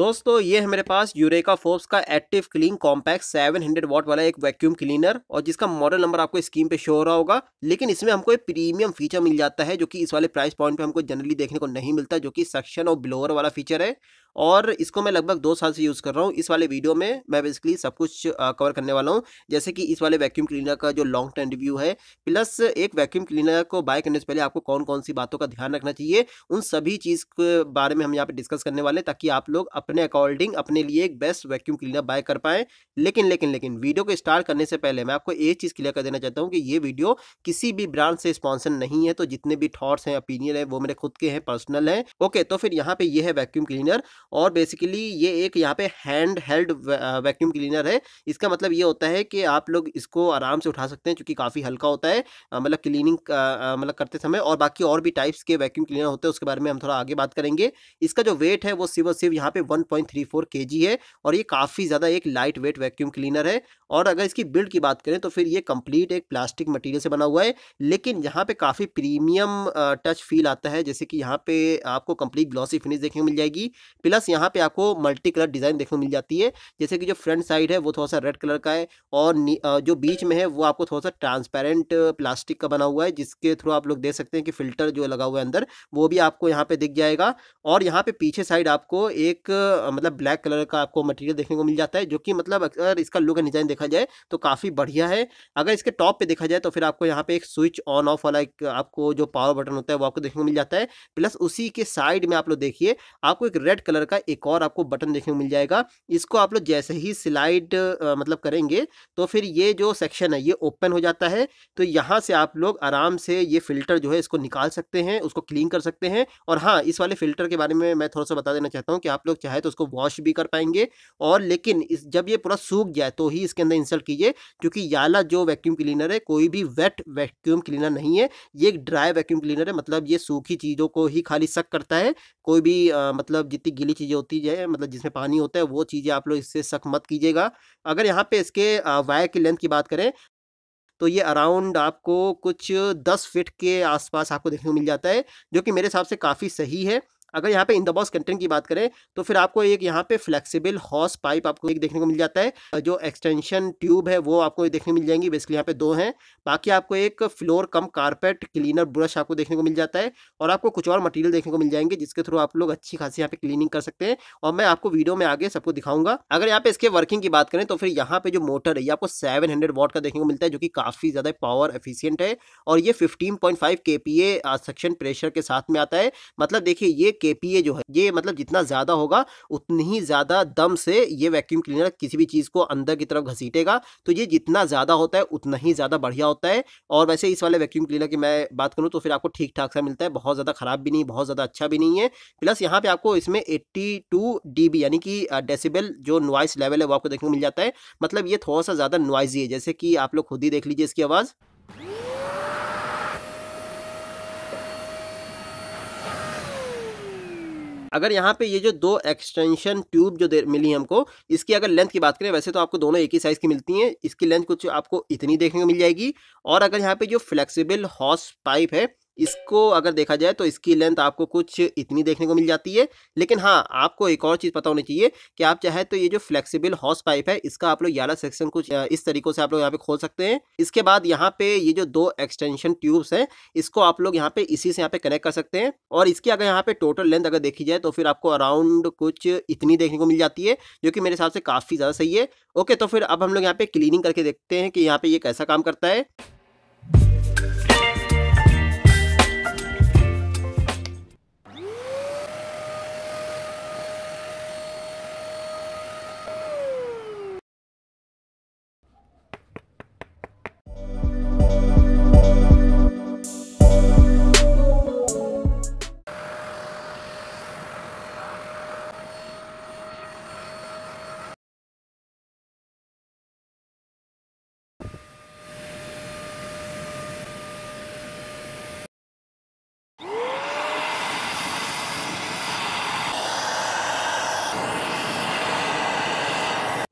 दोस्तों ये है मेरे पास यूरेका फोर्स का एक्टिव क्लीन कॉम्पैक्ट 700 वॉट वाला एक वैक्यूम क्लीनर और जिसका मॉडल नंबर आपको स्क्रीन पे शो हो रहा होगा लेकिन इसमें हमको एक प्रीमियम फीचर मिल जाता है जो कि इस वाले प्राइस पॉइंट पे हमको जनरली देखने को नहीं मिलता जो कि सक्शन और ब्लोअर वाला फीचर है और इसको मैं लगभग दो साल से यूज़ कर रहा हूँ इस वाले वीडियो में मैं बेसिकली सब कुछ कवर करने वाला हूँ जैसे कि इस वाले वैक्यूम क्लीनर का जो लॉन्ग टर्म रिव्यू है प्लस एक वैक्यूम क्लीनर को बाय करने से पहले आपको कौन कौन सी बातों का ध्यान रखना चाहिए उन सभी चीज़ के बारे में हम यहाँ पर डिस्कस करने वाले ताकि आप लोग अपने अकॉर्डिंग अपने लिए एक बेस्ट वैक्यूम क्लीनर बाय कर पाएँ लेकिन लेकिन लेकिन वीडियो को स्टार्ट करने से पहले मैं आपको एक चीज़ क्लियर कर देना चाहता हूँ कि ये वीडियो किसी भी ब्रांड से स्पॉन्सर नहीं है तो जितने भी थॉट्स हैं ओपिनियन है वो मेरे खुद के हैं पर्सनल हैं ओके तो फिर यहाँ पे ये है वैक्यूम क्लीनर और बेसिकली ये एक यहाँ पे हैंड हेल्ड वैक्यूम क्लीनर है इसका मतलब ये होता है कि आप लोग इसको आराम से उठा सकते हैं क्योंकि काफ़ी हल्का होता है मतलब क्लीनिंग मतलब करते समय और बाकी और भी टाइप्स के वैक्यूम क्लीनर होते हैं उसके बारे में हम थोड़ा आगे बात करेंगे इसका जो वेट है वो सिर्फ और सिर्फ यहाँ पे वन पॉइंट है और ये काफ़ी ज़्यादा एक लाइट वेट वैक्यूम क्लीनर है और अगर इसकी बिल्ड की बात करें तो फिर ये कम्प्लीट एक प्लास्टिक मटीरियल से बना हुआ है लेकिन यहाँ पर काफ़ी प्रीमियम टच फील आता है जैसे कि यहाँ पर आपको कम्प्लीट ग्लॉसी फिनिश देखने को मिल जाएगी प्लस प्लस यहाँ पे आपको मल्टी कलर डिज़ाइन देखने को मिल जाती है जैसे कि जो फ्रंट साइड है वो थोड़ा सा रेड कलर का है और जो बीच में है वो आपको थोड़ा सा ट्रांसपेरेंट प्लास्टिक का बना हुआ है जिसके थ्रू आप लोग देख सकते हैं कि फिल्टर जो लगा हुआ है अंदर वो भी आपको यहाँ पे दिख जाएगा और यहाँ पे पीछे साइड आपको एक मतलब ब्लैक कलर का आपको मटीरियल देखने को मिल जाता है जो कि मतलब अगर इसका लुक एंड डिज़ाइन देखा जाए तो काफ़ी बढ़िया है अगर इसके टॉप पे देखा जाए तो फिर आपको यहाँ पे एक स्विच ऑन ऑफ वाला एक आपको जो पावर बटन होता है वो आपको देखने को मिल जाता है प्लस उसी के साइड में आप लोग देखिए आपको एक रेड कलर का एक और आपको बटन देखने को मिल जाएगा इसको आप लोग जैसे ही स्लाइड मतलब करेंगे तो फिर ये जो सेक्शन है ये ओपन हो जाता है तो यहाँ से आप लोग आराम से ये फिल्टर जो है इसको निकाल सकते हैं उसको क्लीन कर सकते हैं और हाँ इस वाले फिल्टर के बारे में मैं थोड़ा सा बता देना चाहता हूँ कि आप लोग चाहे तो उसको वॉश भी कर पाएंगे और लेकिन इस जब ये पूरा सूख जाए तो ही इसके अंदर इंसल्ट कीजिए क्योंकि याला जो वैक्यूम क्लीनर है कोई भी वेट वैक्यूम क्लीनर नहीं है ये एक ड्राई वैक्यूम क्लीनर है मतलब ये सूखी चीज़ों को ही खाली शक करता है कोई भी आ, मतलब जितनी गिली चीज़ें होती है मतलब जिसमें पानी होता है वो चीज़ें आप लोग इससे शक मत कीजिएगा अगर यहाँ पे इसके वायर की लेंथ की बात करें तो ये अराउंड आपको कुछ दस फिट के आसपास आपको देखने को मिल जाता है जो कि मेरे हिसाब से काफ़ी सही है अगर यहाँ पे इन द कंटेंट की बात करें तो फिर आपको एक यहाँ पे फ्लेक्सिबल हॉस पाइप आपको एक देखने को मिल जाता है जो एक्सटेंशन ट्यूब है वो आपको देखने मिल जाएंगी बेसिकली यहाँ पे दो हैं बाकी आपको एक floor cum carpet cleaner brush आपको देखने को मिल जाता है और आपको कुछ और मटीरियल देखने को मिल जाएंगे जिसके थ्रू आप लोग अच्छी खासी यहाँ पे क्लीनिंग कर सकते हैं और मैं आपको वीडियो में आगे सबको दिखाऊंगा अगर यहाँ पे इसके वर्किंग की बात करें तो फिर यहाँ पे जो मोटर है ये आपको सेवन हंड्रेड वॉट का देखने को मिलता है जो कि काफ़ी ज़्यादा पावर एफिशियंट है और ये fifteen point five k P a pressure के साथ में आता है मतलब देखिए ये के जो है ये मतलब जितना ज़्यादा होगा उतनी ही ज़्यादा दम से ये वैक्यूम क्लीनर किसी भी चीज़ को अंदर की तरफ घसीटेगा तो ये जितना ज़्यादा होता है उतना ही ज़्यादा बढ़िया होता है और वैसे इस वाले वैक्यूम क्लीनर की मैं बात करूँ तो फिर आपको ठीक ठाक सा मिलता है बहुत ज़्यादा ख़राब भी नहीं बहुत ज़्यादा अच्छा भी नहीं है प्लस यहाँ पर आपको इसमें एट्टी टू यानी कि डेसीबल जो नॉइस लेवल है वो आपको देखने को मिल जाता है मतलब ये थोड़ा सा ज़्यादा नॉइजी है जैसे कि आप लोग खुद ही देख लीजिए इसकी आवाज़ अगर यहाँ पे ये जो दो एक्सटेंशन ट्यूब जो मिली हमको इसकी अगर लेंथ की बात करें वैसे तो आपको दोनों एक ही साइज़ की मिलती हैं इसकी लेंथ कुछ आपको इतनी देखने को मिल जाएगी और अगर यहाँ पे जो फ्लेक्सिबल हॉस पाइप है इसको अगर देखा जाए तो इसकी लेंथ आपको कुछ इतनी देखने को मिल जाती है लेकिन हाँ आपको एक और चीज़ पता होनी चाहिए कि आप चाहे तो ये जो फ्लेक्सिबल हॉस पाइप है इसका आप लोग ग्यारह सेक्शन कुछ इस तरीकों से आप लोग यहाँ पे खोल सकते हैं इसके बाद यहाँ पे ये जो दो एक्सटेंशन ट्यूब्स हैं इसको आप लोग यहाँ पे इसी से यहाँ पे कनेक्ट कर सकते हैं और इसकी अगर यहाँ पे टोटल लेंथ अगर देखी जाए तो फिर आपको अराउंड कुछ इतनी देखने को मिल जाती है जो कि मेरे हिसाब से काफ़ी ज़्यादा सही है ओके तो फिर अब हम लोग यहाँ पे क्लीनिंग करके देखते हैं कि यहाँ पे ये कैसा काम करता है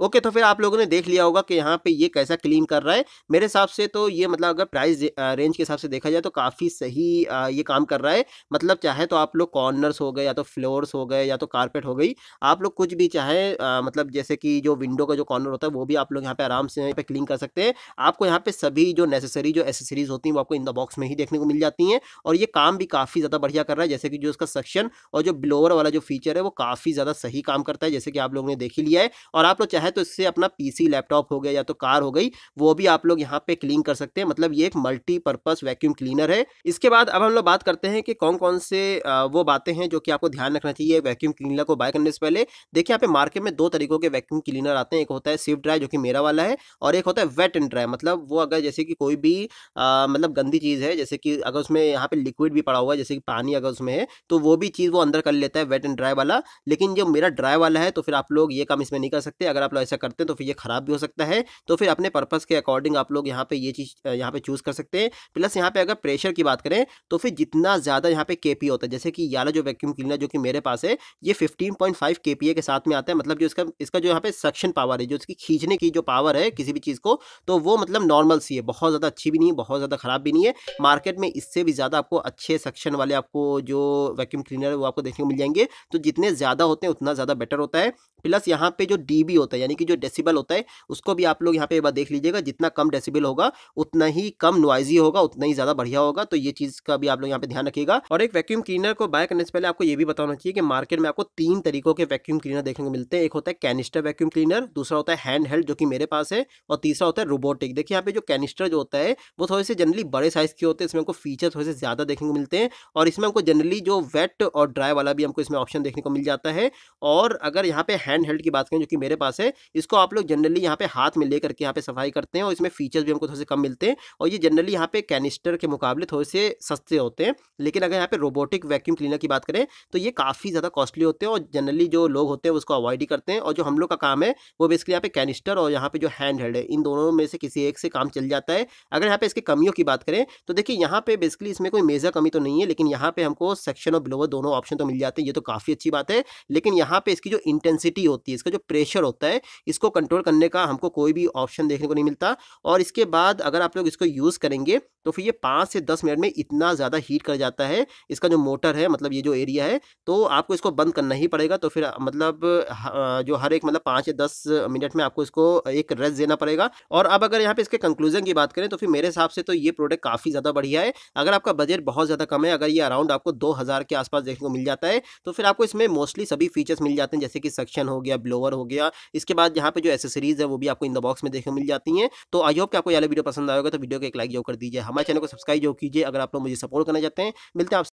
ओके तो फिर आप लोगों ने देख लिया होगा कि यहाँ पे ये कैसा क्लीन कर रहा है मेरे हिसाब से तो ये मतलब अगर प्राइस रेंज के हिसाब से देखा जाए तो काफ़ी सही ये काम कर रहा है मतलब चाहे तो आप लोग कॉर्नर्स हो गए या तो फ्लोर्स हो गए या तो कारपेट हो गई आप लोग कुछ भी चाहें मतलब जैसे कि जो विंडो का जो कॉर्नर होता है वो भी आप लोग यहाँ पे आराम से यहाँ क्लीन कर सकते हैं आपको यहाँ पे सभी जो नेसेसरी जो एसेसरीज होती हैं वो आपको इन द बॉक्स में ही देखने को मिल जाती हैं और ये काम भी काफ़ी ज़्यादा बढ़िया कर रहा है जैसे कि जो उसका सक्शन और जो ब्लोअर वाला जो फीचर है वो काफ़ी ज़्यादा सही काम करता है जैसे कि आप लोगों ने देख ही लिया है और आप लोग चाहे है तो इससे अपना पीसी लैपटॉप हो गया या तो कार हो गई वो भी आप लोग यहाँ पे क्लीन कर सकते हैं मतलब ये एक मल्टीपर्पज़ वैक्यूम क्लीनर है इसके बाद अब हम लोग बात करते हैं कि कौन कौन से वो बातें हैं जो कि आपको ध्यान रखना चाहिए वैक्यूम क्लीनर को बाय करने से पहले देखिए यहाँ पे मार्केट में दो तरीकों के वैक्यूम क्लीनर आते हैं एक होता है स्विफ्ट ड्राई जो कि मेरा वाला है और एक होता है वेट एंड ड्राई मतलब वो अगर जैसे कि कोई भी आ, मतलब गंदी चीज़ है जैसे कि अगर उसमें यहाँ पे लिक्विड भी पड़ा हुआ है जैसे कि पानी अगर उसमें है तो वो भी चीज़ वो अंदर कर लेता है वेट एंड ड्राई वाला लेकिन जो मेरा ड्राई वाला है तो फिर आप लोग ये काम इसमें नहीं कर सकते अगर आप लोग मतलब ऐसा करते हैं तो फिर ये ख़राब भी हो सकता है तो फिर अपने पर्पज़ के अकॉर्डिंग आप लोग यहाँ पे ये चीज़ यहाँ पे चूज़ कर सकते हैं प्लस यहाँ पे अगर प्रेशर की बात करें तो फिर जितना ज़्यादा यहाँ पे के होता है जैसे कि यारा जो वैक्यूम क्लीनर जो कि मेरे पास है ये फिफ्टीन पॉइंट फाइव के के साथ में आता है मतलब जो इसका इसका जो यहाँ पे सक्शन पावर है जो इसकी खींचने की जो पावर है किसी भी चीज़ को तो वो मतलब नॉर्मल सी है बहुत ज़्यादा अच्छी भी नहीं है बहुत ज़्यादा ख़राब भी नहीं है मार्केट में इससे भी ज़्यादा आपको अच्छे सक्शन वाले आपको जो वैक्यूम क्लीनर है वो आपको देखने को मिल जाएंगे तो जितने ज़्यादा होते हैं उतना ज़्यादा बेटर होता है प्लस यहाँ पे जो डीबी होता है यानी कि जो डेसिबल होता है उसको भी आप लोग यहाँ पे एक बार देख लीजिएगा जितना कम डेसिबल होगा उतना ही कम नॉइजी होगा उतना ही ज़्यादा बढ़िया होगा तो ये चीज़ का भी आप लोग यहाँ पे ध्यान रखिएगा और एक वैक्यूम क्लीनर को बाय करने से पहले आपको ये भी बताना चाहिए कि मार्केट में आपको तीन तरीकों के वैक्यूम क्लीनर देखने को मिलते हैं एक होता है कैनिस्टर वैक्यूम क्लीनर दूसरा होता है हैंड हेल्ड जो कि मेरे पास है और तीसरा होता है रोबोटिक देखिए यहाँ पे जो कैनिस्टर जो होता है वो थोड़े से जनरली बड़े साइज़ के होते हैं इसमें हमको फीचर थोड़े से ज़्यादा देखने को मिलते हैं और इसमें हमको जनरली जो वेट और ड्राई वाला भी हमको इसमें ऑप्शन देखने को मिल जाता है और अगर यहाँ पे हैंड हेल्ड की बात करें जो कि मेरे पास है इसको आप लोग जनरली यहाँ पे हाथ में ले करके यहाँ पे सफाई करते हैं और इसमें फीचर्स भी हमको थोड़े से कम मिलते हैं और ये जनरली यहाँ पे कैनिस्टर के मुकाबले थोड़े से सस्ते होते हैं लेकिन अगर यहाँ पे रोबोटिक वैक्यूम क्लीनर की बात करें तो ये काफ़ी ज़्यादा कॉस्टली होते हैं और जनरली जो लोग होते हैं उसको अवॉइड ही करते हैं और जो हम लोग का काम है वो बेसिकली यहाँ पे कैनिस्टर और यहाँ पे जो हैंड हेड है इन दोनों में से किसी एक से काम चल जाता है अगर यहाँ पे इसकी कमियों की बात करें तो देखिए यहाँ पे बेसिकली इसमें कोई मेजर कमी तो नहीं है लेकिन यहाँ पे हमको सेक्शन और ब्लोवर दोनों ऑप्शन तो मिल जाते हैं ये तो काफ़ी अच्छी बात है लेकिन यहाँ पे इसकी जो इंटेंसिटी होती है इसका जो प्रेशर होता है इसको कंट्रोल करने का हमको कोई भी ऑप्शन देखने को नहीं मिलता और इसके बाद अगर आप लोग इसको यूज़ करेंगे तो फिर ये पाँच से दस मिनट में इतना ज़्यादा हीट कर जाता है इसका जो मोटर है मतलब ये जो एरिया है तो आपको इसको बंद करना ही पड़ेगा तो फिर मतलब जो हर एक मतलब पाँच या दस मिनट में आपको इसको एक रेस्ट देना पड़ेगा और अब अगर यहाँ पे इसके कंक्लूजन की बात करें तो फिर मेरे हिसाब से तो ये प्रोडक्ट काफ़ी ज़्यादा बढ़िया है अगर आपका बजट बहुत ज़्यादा कम है अगर ये अराउंड आपको दो हज़ार के आसपास देखने को मिल जाता है तो फिर आपको इसमें मोस्टली सभी फीचर्स मिल जाते हैं जैसे कि सक्शन हो गया ब्लोअर हो गया इसके बाद यहाँ पे जो एसेसरीज है वो भी आपको इन द बॉक्स में देखने मिल जाती हैं तो आई होप कि आपको यहाँ वीडियो पसंद आएगा तो वीडियो को एक लाइक जो कर दीजिए हमारे चैनल को सब्सक्राइब जो कीजिए अगर आप लोग मुझे सपोर्ट करना चाहते हैं मिलते हैं आप